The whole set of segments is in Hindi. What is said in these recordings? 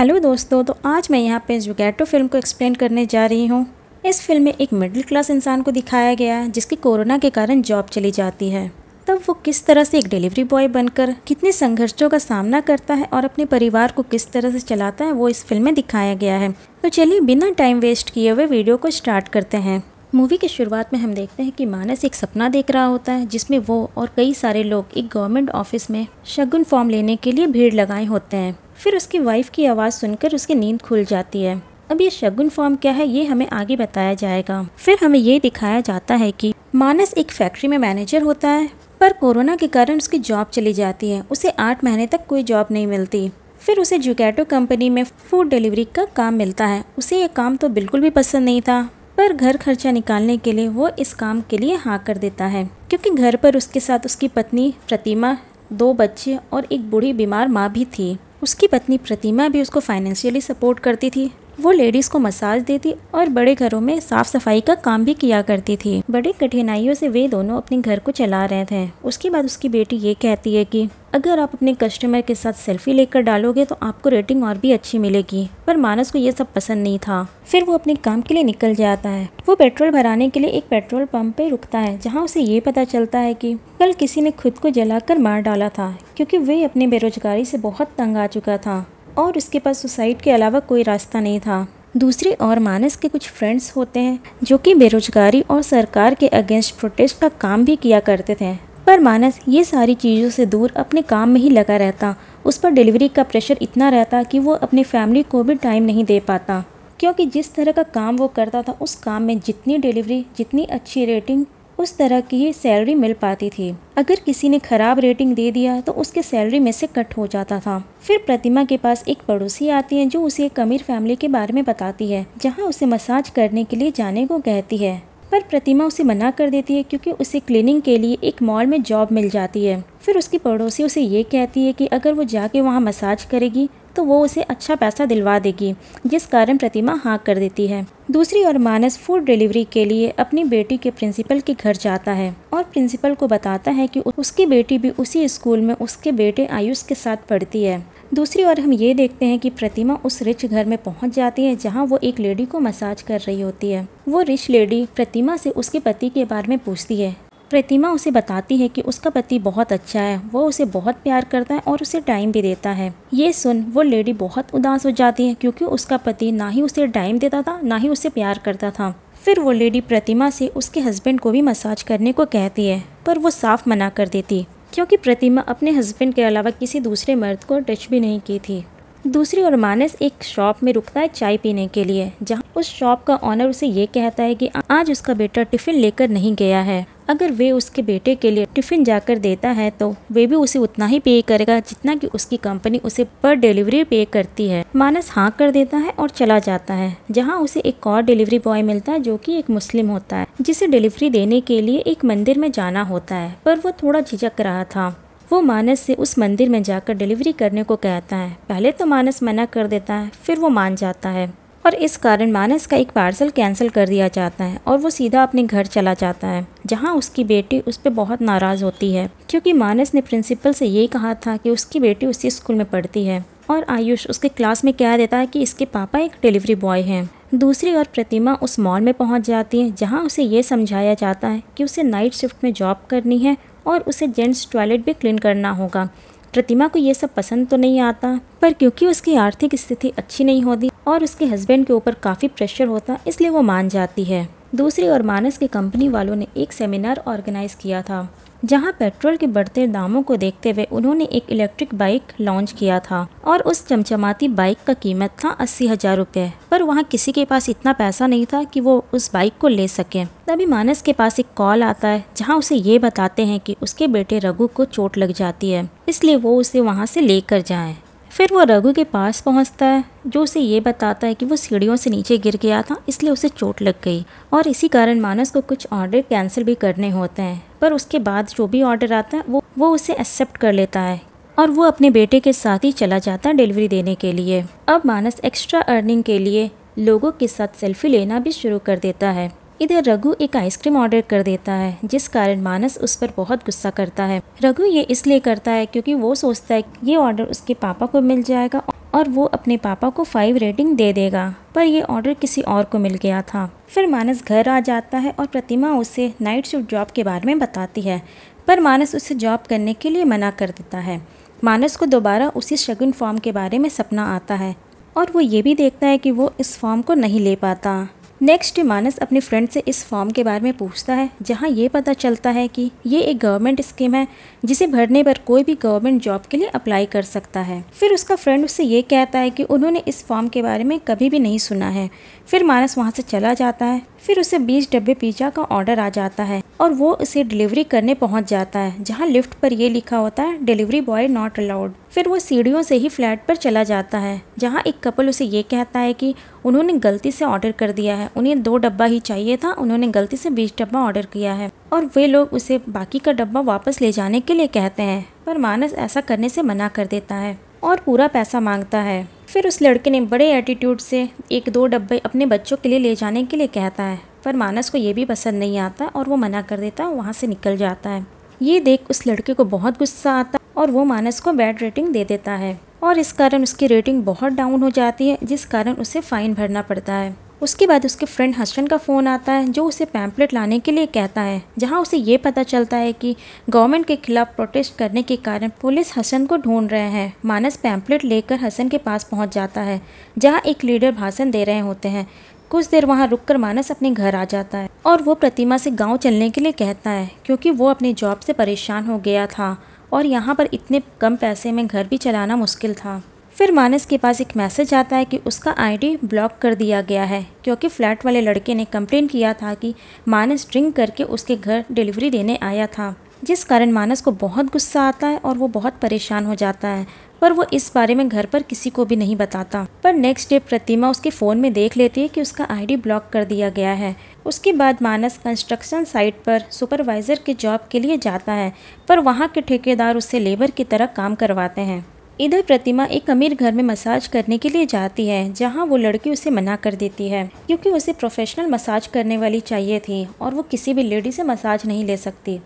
हेलो दोस्तों तो आज मैं यहाँ पे जुगैटो फिल्म को एक्सप्लेन करने जा रही हूँ इस फिल्म में एक मिडिल क्लास इंसान को दिखाया गया है जिसकी कोरोना के कारण जॉब चली जाती है तब वो किस तरह से एक डिलीवरी बॉय बनकर कितने संघर्षों का सामना करता है और अपने परिवार को किस तरह से चलाता है वो इस फिल्म में दिखाया गया है तो चलिए बिना टाइम वेस्ट किए हुए वीडियो को स्टार्ट करते हैं मूवी की शुरुआत में हम देखते हैं कि मानस एक सपना देख रहा होता है जिसमें वो और कई सारे लोग एक गवर्नमेंट ऑफिस में शगुन फॉर्म लेने के लिए भीड़ लगाए होते हैं फिर उसकी वाइफ की आवाज़ सुनकर उसकी नींद खुल जाती है अब ये शगुन फॉर्म क्या है ये हमें आगे बताया जाएगा फिर हमें ये दिखाया जाता है कि मानस एक फैक्ट्री में मैनेजर होता है पर कोरोना के कारण उसकी जॉब चली जाती है उसे आठ महीने तक कोई जॉब नहीं मिलती फिर उसे जुकैटो कंपनी में फूड डिलीवरी का काम मिलता है उसे ये काम तो बिल्कुल भी पसंद नहीं था पर घर खर्चा निकालने के लिए वो इस काम के लिए हाँ कर देता है क्योंकि घर पर उसके साथ उसकी पत्नी प्रतिमा दो बच्चे और एक बूढ़ी बीमार माँ भी थी उसकी पत्नी प्रतिमा भी उसको फाइनेंशियली सपोर्ट करती थी वो लेडीज़ को मसाज देती और बड़े घरों में साफ सफाई का काम भी किया करती थी बड़ी कठिनाइयों से वे दोनों अपने घर को चला रहे थे उसके बाद उसकी बेटी ये कहती है कि अगर आप अपने कस्टमर के साथ सेल्फी लेकर डालोगे तो आपको रेटिंग और भी अच्छी मिलेगी पर मानस को ये सब पसंद नहीं था फिर वो अपने काम के लिए निकल जाता है वो पेट्रोल भराने के लिए एक पेट्रोल पंप पे रुकता है जहाँ उसे ये पता चलता है कि कल किसी ने खुद को जलाकर मार डाला था क्योंकि वे अपनी बेरोजगारी से बहुत तंग आ चुका था और उसके पास सुसाइड के अलावा कोई रास्ता नहीं था दूसरी ओर मानस के कुछ फ्रेंड्स होते हैं जो कि बेरोजगारी और सरकार के अगेंस्ट प्रोटेस्ट का काम भी किया करते थे पर मानस ये सारी चीज़ों से दूर अपने काम में ही लगा रहता उस पर डिलीवरी का प्रेशर इतना रहता कि वो अपनी फैमिली को भी टाइम नहीं दे पाता क्योंकि जिस तरह का काम वो करता था उस काम में जितनी डिलीवरी जितनी अच्छी रेटिंग उस तरह की सैलरी मिल पाती थी अगर किसी ने खराब रेटिंग दे दिया तो उसके सैलरी में से कट हो जाता था फिर प्रतिमा के पास एक पड़ोसी आती है जो उसे एक अमीर फैमिली के बारे में बताती है जहाँ उसे मसाज करने के लिए जाने को कहती है पर प्रतिमा उसे मना कर देती है क्योंकि उसे क्लीनिंग के लिए एक मॉल में जॉब मिल जाती है फिर उसकी पड़ोसी उसे ये कहती है कि अगर वो जाके वहाँ मसाज करेगी तो वो उसे अच्छा पैसा दिलवा देगी जिस कारण प्रतिमा हाँ कर देती है दूसरी ओर मानस फूड डिलीवरी के लिए अपनी बेटी के प्रिंसिपल के घर जाता है और प्रिंसिपल को बताता है कि उसकी बेटी भी उसी स्कूल में उसके बेटे आयुष के साथ पढ़ती है दूसरी ओर हम ये देखते हैं कि प्रतिमा उस रिच घर में पहुंच जाती है जहां वो एक लेडी को मसाज कर रही होती है वो रिच लेडी प्रतिमा से उसके पति के बारे में पूछती है प्रतिमा उसे बताती है कि उसका पति बहुत अच्छा है वो उसे बहुत प्यार करता है और उसे टाइम भी देता है ये सुन वो लेडी बहुत उदास हो जाती है क्योंकि उसका पति ना ही उसे टाइम देता था ना ही उसे प्यार करता था फिर वो लेडी प्रतिमा से उसके हस्बैंड को भी मसाज करने को कहती है पर वो साफ मना कर देती क्योंकि प्रतिमा अपने हस्बैंड के अलावा किसी दूसरे मर्द को टच भी नहीं की थी दूसरी ओर मानस एक शॉप में रुकता है चाय पीने के लिए जहाँ उस शॉप का ऑनर उसे ये कहता है कि आज उसका बेटा टिफिन लेकर नहीं गया है अगर वे उसके बेटे के लिए टिफिन जाकर देता है तो वे भी उसे उतना ही पे करेगा जितना कि उसकी कंपनी उसे पर डिलीवरी पे करती है मानस हाँ कर देता है और चला जाता है जहाँ उसे एक और डिलीवरी बॉय मिलता है जो कि एक मुस्लिम होता है जिसे डिलीवरी देने के लिए एक मंदिर में जाना होता है पर वो थोड़ा झिझक रहा था वो मानस से उस मंदिर में जाकर डिलीवरी करने को कहता है पहले तो मानस मना कर देता है फिर वो मान जाता है और इस कारण मानस का एक पार्सल कैंसिल कर दिया जाता है और वो सीधा अपने घर चला जाता है जहाँ उसकी बेटी उस पर बहुत नाराज़ होती है क्योंकि मानस ने प्रिंसिपल से ये कहा था कि उसकी बेटी उसी स्कूल में पढ़ती है और आयुष उसके क्लास में कह देता है कि इसके पापा एक डिलीवरी बॉय हैं दूसरी ओर प्रतिमा उस मॉल में पहुंच जाती है जहां उसे ये समझाया जाता है कि उसे नाइट शिफ्ट में जॉब करनी है और उसे जेंट्स टॉयलेट भी क्लीन करना होगा प्रतिमा को ये सब पसंद तो नहीं आता पर क्योंकि उसकी आर्थिक स्थिति अच्छी नहीं होती और उसके हस्बैंड के ऊपर काफ़ी प्रेशर होता इसलिए वो मान जाती है दूसरी ओर मानस की कंपनी वालों ने एक सेमिनार ऑर्गेनाइज किया था जहां पेट्रोल के बढ़ते दामों को देखते हुए उन्होंने एक इलेक्ट्रिक बाइक लॉन्च किया था और उस चमचमाती बाइक का कीमत था अस्सी हजार रुपए पर वहाँ किसी के पास इतना पैसा नहीं था कि वो उस बाइक को ले सके तभी मानस के पास एक कॉल आता है जहाँ उसे ये बताते हैं कि उसके बेटे रघु को चोट लग जाती है इसलिए वो उसे वहाँ से लेकर जाए फिर वो रघु के पास पहुंचता है जो उसे ये बताता है कि वो सीढ़ियों से नीचे गिर गया था इसलिए उसे चोट लग गई और इसी कारण मानस को कुछ ऑर्डर कैंसिल भी करने होते हैं पर उसके बाद जो भी ऑर्डर आता है वो वो उसे एक्सेप्ट कर लेता है और वो अपने बेटे के साथ ही चला जाता है डिलीवरी देने के लिए अब मानस एक्स्ट्रा अर्निंग के लिए लोगों के साथ सेल्फी लेना भी शुरू कर देता है इधर रघु एक आइसक्रीम ऑर्डर कर देता है जिस कारण मानस उस पर बहुत गुस्सा करता है रघु ये इसलिए करता है क्योंकि वो सोचता है ये ऑर्डर उसके पापा को मिल जाएगा और वो अपने पापा को फाइव रेटिंग दे देगा पर ये ऑर्डर किसी और को मिल गया था फिर मानस घर आ जाता है और प्रतिमा उसे नाइट शिफ्ट जॉब के बारे में बताती है पर मानस उसे जॉब करने के लिए मना कर देता है मानस को दोबारा उसी शगुन फॉर्म के बारे में सपना आता है और वो ये भी देखता है कि वो इस फॉर्म को नहीं ले पाता नेक्स्ट मानस अपने फ्रेंड से इस फॉर्म के बारे में पूछता है जहाँ ये पता चलता है कि ये एक गवर्नमेंट स्कीम है जिसे भरने पर कोई भी गवर्नमेंट जॉब के लिए अप्लाई कर सकता है फिर उसका फ्रेंड उससे ये कहता है कि उन्होंने इस फॉर्म के बारे में कभी भी नहीं सुना है फिर मानस वहाँ से चला जाता है फिर उसे बीस डब्बे पिज्ज़ा का ऑर्डर आ जाता है और वो उसे डिलीवरी करने पहुंच जाता है जहां लिफ्ट पर ये लिखा होता है डिलीवरी बॉय नॉट अलाउड फिर वो सीढ़ियों से ही फ्लैट पर चला जाता है जहां एक कपल उसे ये कहता है कि उन्होंने गलती से ऑर्डर कर दिया है उन्हें दो डब्बा ही चाहिए था उन्होंने गलती से बीस डब्बा ऑर्डर किया है और वे लोग उसे बाकी का डब्बा वापस ले जाने के लिए कहते हैं पर मानस ऐसा करने से मना कर देता है और पूरा पैसा मांगता है फिर उस लड़के ने बड़े एटीट्यूड से एक दो डब्बे अपने बच्चों के लिए ले जाने के लिए कहता है पर मानस को ये भी पसंद नहीं आता और वो मना कर देता वहाँ से निकल जाता है ये देख उस लड़के को बहुत गुस्सा आता और वो मानस को बैड रेटिंग दे देता है और इस कारण उसकी रेटिंग बहुत डाउन हो जाती है जिस कारण उसे फ़ाइन भरना पड़ता है उसके बाद उसके फ्रेंड हसन का फ़ोन आता है जो उसे पैम्पलेट लाने के लिए कहता है जहां उसे ये पता चलता है कि गवर्नमेंट के खिलाफ प्रोटेस्ट करने के कारण पुलिस हसन को ढूंढ रहे हैं मानस पैम्पलेट लेकर हसन के पास पहुंच जाता है जहां एक लीडर भाषण दे रहे होते हैं कुछ देर वहाँ रुक मानस अपने घर आ जाता है और वो प्रतिमा से गाँव चलने के लिए कहता है क्योंकि वो अपने जॉब से परेशान हो गया था और यहाँ पर इतने कम पैसे में घर भी चलाना मुश्किल था फिर मानस के पास एक मैसेज आता है कि उसका आईडी ब्लॉक कर दिया गया है क्योंकि फ्लैट वाले लड़के ने कंप्लेन किया था कि मानस ड्रिंक करके उसके घर डिलीवरी देने आया था जिस कारण मानस को बहुत गुस्सा आता है और वो बहुत परेशान हो जाता है पर वो इस बारे में घर पर किसी को भी नहीं बताता पर नेक्स्ट डे प्रतिमा उसके फ़ोन में देख लेती है कि उसका आईडी ब्लॉक कर दिया गया है उसके बाद मानस कंस्ट्रक्शन साइट पर सुपरवाइज़र के जॉब के लिए जाता है पर वहाँ के ठेकेदार उससे लेबर की तरह काम करवाते हैं इधर प्रतिमा एक अमीर घर में मसाज करने के लिए जाती है जहाँ वो लड़की उसे मना कर देती है क्योंकि उसे प्रोफेशनल मसाज करने वाली चाहिए थी और वो किसी भी लेडी से मसाज नहीं ले सकती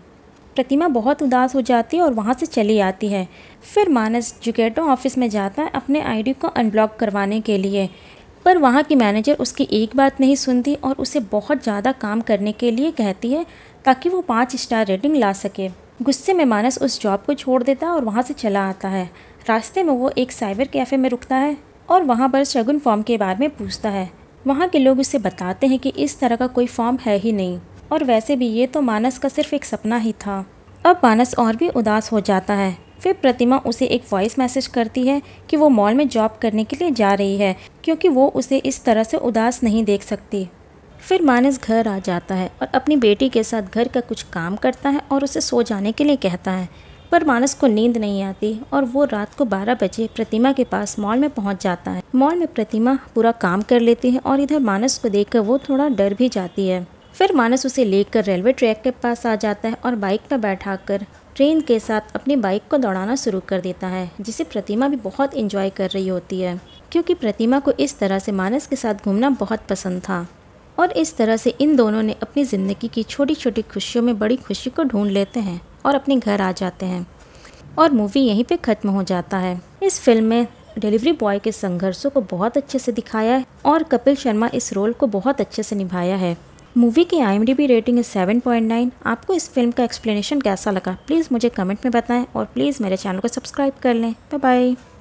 प्रतिमा बहुत उदास हो जाती है और वहाँ से चली आती है फिर मानस जुगेटो ऑफिस में जाता है अपने आईडी को अनब्लॉक करवाने के लिए पर वहाँ की मैनेजर उसकी एक बात नहीं सुनती और उसे बहुत ज़्यादा काम करने के लिए कहती है ताकि वो पाँच स्टार रेटिंग ला सके गुस्से में मानस उस जॉब को छोड़ देता है और वहाँ से चला आता है रास्ते में वो एक साइबर कैफ़े में रुकता है और वहाँ पर शगुन फॉर्म के बारे में पूछता है वहाँ के लोग उसे बताते हैं कि इस तरह का कोई फॉर्म है ही नहीं और वैसे भी ये तो मानस का सिर्फ एक सपना ही था अब मानस और भी उदास हो जाता है फिर प्रतिमा उसे एक वॉइस मैसेज करती है कि वो मॉल में जॉब करने के लिए जा रही है क्योंकि वो उसे इस तरह से उदास नहीं देख सकती फिर मानस घर आ जाता है और अपनी बेटी के साथ घर का कुछ काम करता है और उसे सो जाने के लिए कहता है पर मानस को नींद नहीं आती और वो रात को 12 बजे प्रतिमा के पास मॉल में पहुंच जाता है मॉल में प्रतिमा पूरा काम कर लेती है और इधर मानस को देखकर वो थोड़ा डर भी जाती है फिर मानस उसे लेकर रेलवे ट्रैक के पास आ जाता है और बाइक पर बैठा कर ट्रेन के साथ अपनी बाइक को दौड़ाना शुरू कर देता है जिसे प्रतिमा भी बहुत इंजॉय कर रही होती है क्योंकि प्रतिमा को इस तरह से मानस के साथ घूमना बहुत पसंद था और इस तरह से इन दोनों ने अपनी ज़िंदगी की छोटी छोटी खुशियों में बड़ी खुशी को ढूंढ लेते हैं और अपने घर आ जाते हैं और मूवी यहीं पे ख़त्म हो जाता है इस फिल्म में डिलीवरी बॉय के संघर्षों को बहुत अच्छे से दिखाया है और कपिल शर्मा इस रोल को बहुत अच्छे से निभाया है मूवी की आई रेटिंग है 7.9 आपको इस फिल्म का एक्सप्लेनेशन कैसा लगा प्लीज़ मुझे कमेंट में बताएं और प्लीज़ मेरे चैनल को सब्सक्राइब कर लें बाय बाय